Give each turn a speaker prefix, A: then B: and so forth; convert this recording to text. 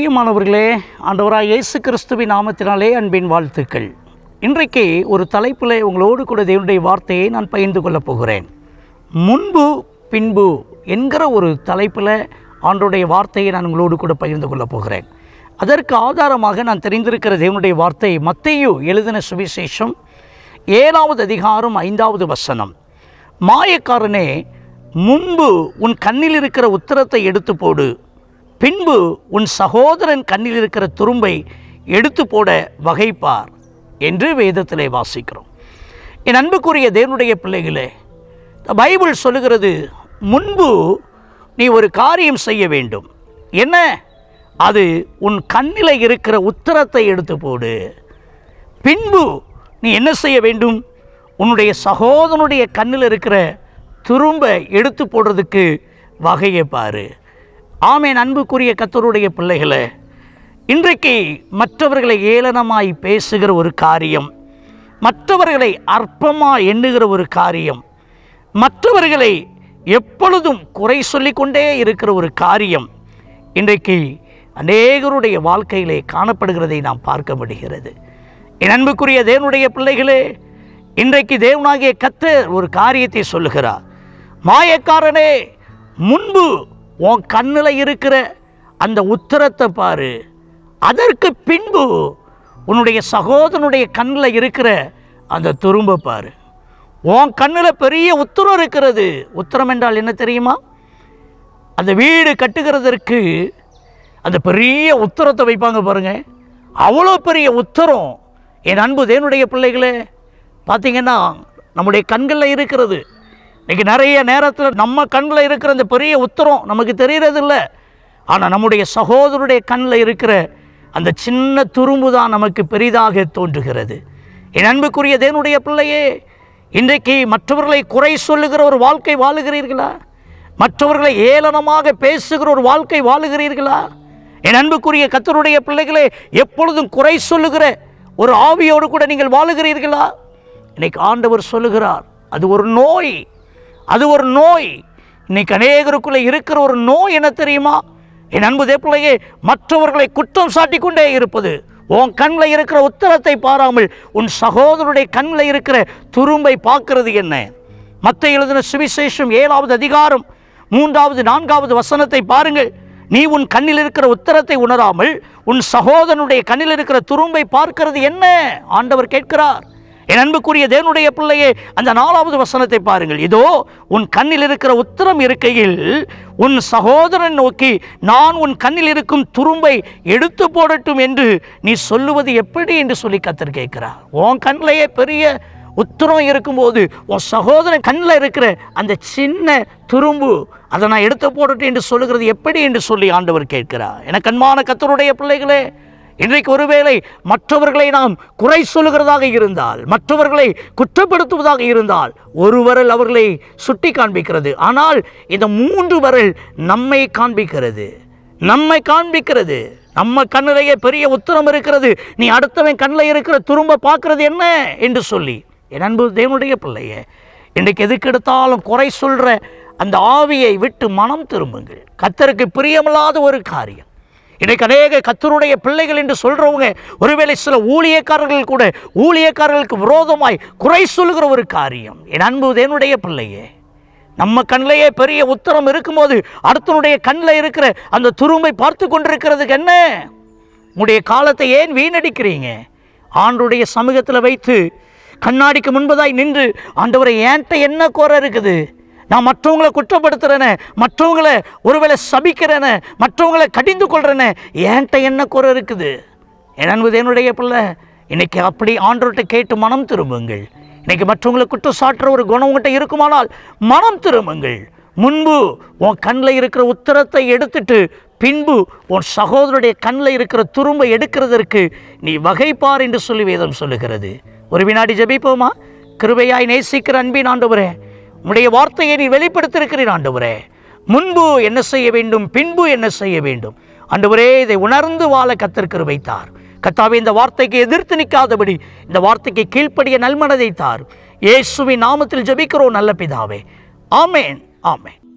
A: பிரியமானவர்களே ஆண்டவராக இயேசு கிறிஸ்துவின் நாமத்தினாலே அன்பின் வாழ்த்துக்கள் இன்றைக்கு ஒரு தலைப்பில் உங்களோடு கூட தேவனுடைய வார்த்தையை நான் பகிர்ந்து கொள்ளப் போகிறேன் முன்பு பின்பு என்கிற ஒரு தலைப்பில் ஆண்டோடைய வார்த்தையை நான் உங்களோடு கூட பகிர்ந்து கொள்ளப் போகிறேன் அதற்கு ஆதாரமாக நான் தெரிந்திருக்கிற தேவனுடைய வார்த்தை மத்தையு எழுதின சுவிசேஷம் ஏழாவது அதிகாரம் ஐந்தாவது வசனம் மாயக்காரனே முன்பு உன் கண்ணில் இருக்கிற உத்தரத்தை எடுத்து போடு பின்பு உன் சகோதரன் கண்ணில் இருக்கிற துரும்பை எடுத்து போட வகைப்பார் என்று வேதத்திலே வாசிக்கிறோம் என் அன்புக்குரிய தேவனுடைய பிள்ளைகளே பைபிள் சொல்லுகிறது முன்பு நீ ஒரு காரியம் செய்ய வேண்டும் என்ன அது உன் கண்ணில் இருக்கிற உத்தரத்தை எடுத்து போடு பின்பு நீ என்ன செய்ய வேண்டும் உன்னுடைய சகோதரனுடைய கண்ணில் இருக்கிற துரும்ப எடுத்து போடுறதுக்கு வகையை பாரு ஆமேன் அன்புக்குரிய கத்தருடைய பிள்ளைகளை இன்றைக்கு மற்றவர்களை ஏளனமாய் பேசுகிற ஒரு காரியம் மற்றவர்களை அற்பமாக எண்ணுகிற ஒரு காரியம் மற்றவர்களை எப்பொழுதும் குறை சொல்லிக்கொண்டே இருக்கிற ஒரு காரியம் இன்றைக்கு அநேகருடைய வாழ்க்கையிலே காணப்படுகிறதை நாம் பார்க்க முடிகிறது என் அன்புக்குரிய தேவனுடைய பிள்ளைகளே இன்றைக்கு தேவனாகிய கத்தர் ஒரு காரியத்தை சொல்லுகிறார் மாயக்காரனே முன்பு உன் கண்ணில் இருக்கிற அந்த உத்தரத்தை பாரு அதற்கு பின்பு உன்னுடைய சகோதரனுடைய கண்ணில் இருக்கிற அந்த துரும்பை பாரு உன் கண்ணில் பெரிய உத்தரம் இருக்கிறது உத்தரம் என்றால் என்ன தெரியுமா அந்த வீடு கட்டுகிறதற்கு அந்த பெரிய உத்தரத்தை வைப்பாங்க பாருங்கள் அவ்வளோ பெரிய உத்தரம் என் அன்பு தேனுடைய பிள்ளைகளே பார்த்திங்கன்னா நம்முடைய கண்களில் இருக்கிறது இன்றைக்கி நிறைய நேரத்தில் நம்ம கண்ணில் இருக்கிற அந்த பெரிய உத்தரம் நமக்கு தெரிகிறது இல்லை ஆனால் நம்முடைய சகோதரருடைய கண்ணில் இருக்கிற அந்த சின்ன துரும்பு தான் நமக்கு பெரிதாக தோன்றுகிறது என் அன்புக்குரிய தேனுடைய பிள்ளையே இன்றைக்கு மற்றவர்களை குறை சொல்லுகிற ஒரு வாழ்க்கை வாழுகிறீர்களா மற்றவர்களை ஏளனமாக பேசுகிற ஒரு வாழ்க்கை வாழுகிறீர்களா என் அன்புக்குரிய கத்தருடைய பிள்ளைகளை எப்பொழுதும் குறை சொல்லுகிற ஒரு ஆவியோடு கூட நீங்கள் வாழுகிறீர்களா இன்னைக்கு ஆண்டவர் சொல்லுகிறார் அது ஒரு நோய் அது ஒரு நோய் இன்னைக்கு அநேகருக்குள்ளே இருக்கிற ஒரு நோய் என்ன தெரியுமா என் அன்புதே பிள்ளையே மற்றவர்களை குற்றம் சாட்டி கொண்டே இருப்பது உன் கண்ணில் இருக்கிற உத்தரத்தை பாராமல் உன் சகோதரருடைய கண்ணில் இருக்கிற துரும்பை பார்க்கறது என்ன மற்ற எழுதின சுவிசேஷம் ஏழாவது அதிகாரம் மூன்றாவது நான்காவது வசனத்தை பாருங்கள் நீ உன் கண்ணில் இருக்கிற உத்தரத்தை உணராமல் உன் சகோதரனுடைய கண்ணில் இருக்கிற துரும்பை பார்க்கிறது என்ன ஆண்டவர் கேட்கிறார் என் அன்புக்குரிய தேவனுடைய பிள்ளையே அந்த நாலாவது வசனத்தை பாருங்கள் இதோ உன் கண்ணில் இருக்கிற உத்தரம் இருக்கையில் உன் சகோதரன் நோக்கி நான் உன் கண்ணில் இருக்கும் துரும்பை எடுத்து போடட்டும் என்று நீ சொல்லுவது எப்படி என்று சொல்லி கத்தர் கேட்கிறார் உன் கண்ணிலேயே பெரிய உத்தரம் இருக்கும்போது உன் சகோதரன் கண்ணில் இருக்கிற அந்த சின்ன துரும்பு அதை நான் எடுத்து போடட்டும் என்று சொல்லுகிறது எப்படி என்று சொல்லி ஆண்டவர் கேட்கிறார் எனக்கு அன்பான கத்தருடைய பிள்ளைகளே இன்றைக்கு ஒருவேளை மற்றவர்களை நாம் குறை சொல்லுகிறதாக இருந்தால் மற்றவர்களை குற்றப்படுத்துவதாக இருந்தால் ஒரு வரல் அவர்களை சுட்டி காண்பிக்கிறது ஆனால் இந்த மூன்று வரல் நம்மை காண்பிக்கிறது நம்மை காண்பிக்கிறது நம்ம கண்ணிலேயே பெரிய உத்தரம் இருக்கிறது நீ அடுத்தவன் கண்ணில் இருக்கிற துரும்ப பார்க்கறது என்ன என்று சொல்லி என் அன்பு தேவனுடைய பிள்ளைய இன்றைக்கு எதுக்கு எடுத்தாலும் குறை சொல்கிற அந்த ஆவியை விட்டு மனம் திரும்புங்கள் கத்தருக்கு பிரியமில்லாத ஒரு காரியம் இன்றைக்கு அநேக கத்தருடைய பிள்ளைகள் என்று சொல்கிறவங்க ஒருவேளை சில ஊழியக்காரர்கள் கூட ஊழியக்காரர்களுக்கு விரோதமாய் குறை சொல்கிற ஒரு காரியம் என் அன்பு என்னுடைய பிள்ளையே நம்ம கண்ணிலேயே பெரிய உத்தரம் இருக்கும்போது அடுத்தனுடைய கண்ணில் இருக்கிற அந்த துரும்பை பார்த்து கொண்டிருக்கிறதுக்கு என்ன உங்களுடைய காலத்தை ஏன் வீணடிக்கிறீங்க ஆண்டுடைய சமூகத்தில் வைத்து கண்ணாடிக்கு முன்பதாய் நின்று ஆண்டவரை ஏன்ட்ட என்ன குறை இருக்குது நான் மற்றவங்களை குற்றப்படுத்துகிறேனே மற்றவங்களை ஒருவேளை சபிக்கிறேனே மற்றவங்களை கடிந்து கொள்கிறேனே ஏன்ட்ட என்ன குறை இருக்குது என்னன்பது என்னுடைய பிள்ளை இன்னைக்கு அப்படி ஆண்டோர்கிட்ட கேட்டு மனம் திரும்புங்கள் இன்னைக்கு மற்றவங்களை குற்றம் சாட்டுற ஒரு குணம் உங்கள்கிட்ட இருக்குமானால் மனம் திரும்புங்கள் முன்பு உன் கண்ணில் இருக்கிற உத்தரத்தை எடுத்துட்டு பின்பு உன் சகோதரருடைய கண்ணில் இருக்கிற துரும்பை எடுக்கிறதற்கு நீ வகைப்பார் என்று சொல்லி வேதம் சொல்லுகிறது ஒரு வினாடி ஜபிப்போமா கிருபையாய் நேசிக்கிற அன்பின் வரேன் உம்முடைய வார்த்தையை நீ வெளிப்படுத்தியிருக்கிறீர் ஆண்டவரே முன்பு என்ன செய்ய வேண்டும் பின்பு என்ன செய்ய வேண்டும் ஆண்டவரே இதை உணர்ந்து வாழ கத்திருக்கிற வைத்தார் கத்தாவே இந்த வார்த்தைக்கு எதிர்த்து நிற்காதபடி இந்த வார்த்தைக்கு கீழ்ப்படிய நல்மனதை தார் இயேசுவின் நாமத்தில் ஜபிக்கிறோம் நல்ல பிதாவே ஆமேன் ஆமேன்